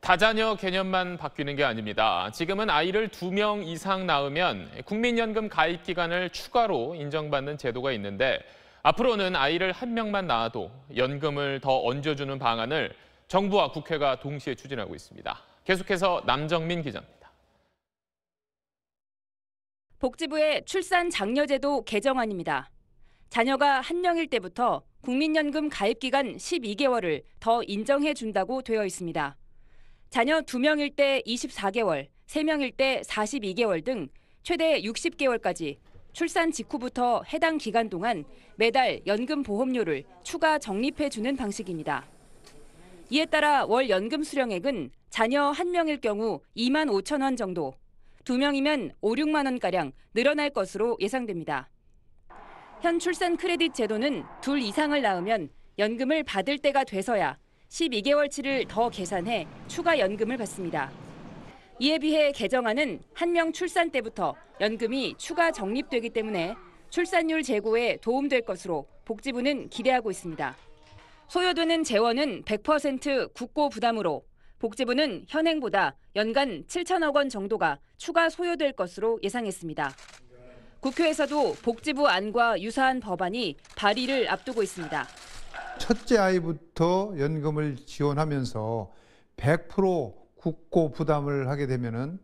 다자녀 개념만 바뀌는 게 아닙니다. 지금은 아이를 두 명 이상 낳으면 국민연금 가입 기간을 추가로 인정받는 제도가 있는데 앞으로는 아이를 한 명만 낳아도 연금을 더 얹어주는 방안을 정부와 국회가 동시에 추진하고 있습니다. 계속해서 남정민 기자입니다. 복지부의 출산 장려제도 개정안입니다. 자녀가 한 명일 때부터 국민연금 가입 기간 12개월을 더 인정해 준다고 되어 있습니다. 자녀 2명일 때 24개월, 3명일 때 42개월 등 최대 60개월까지 출산 직후부터 해당 기간 동안 매달 연금 보험료를 추가 적립해 주는 방식입니다. 이에 따라 월 연금 수령액은 자녀 1명일 경우 2만 5천 원 정도, 2명이면 5, 6만 원가량 늘어날 것으로 예상됩니다. 현 출산 크레딧 제도는 둘 이상을 낳으면 연금을 받을 때가 돼서야 12개월치를 더 계산해 추가 연금을 받습니다. 이에 비해 개정안은 한 명 출산 때부터 연금이 추가 적립되기 때문에 출산율 제고에 도움될 것으로 복지부는 기대하고 있습니다. 소요되는 재원은 100% 국고 부담으로 복지부는 현행보다 연간 7천억 원 정도가 추가 소요될 것으로 예상했습니다. 국회에서도 복지부 안과 유사한 법안이 발의를 앞두고 있습니다. 첫째 아이부터 연금을 지원하면서 100% 국고 부담을 하게 되면은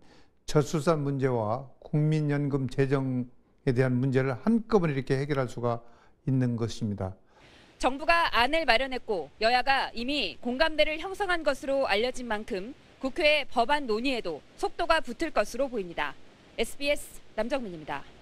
저출산 문제와 국민연금 재정에 대한 문제를 한꺼번에 이렇게 해결할 수가 있는 것입니다. 정부가 안을 마련했고 여야가 이미 공감대를 형성한 것으로 알려진 만큼 국회 법안 논의에도 속도가 붙을 것으로 보입니다. SBS 남정민입니다.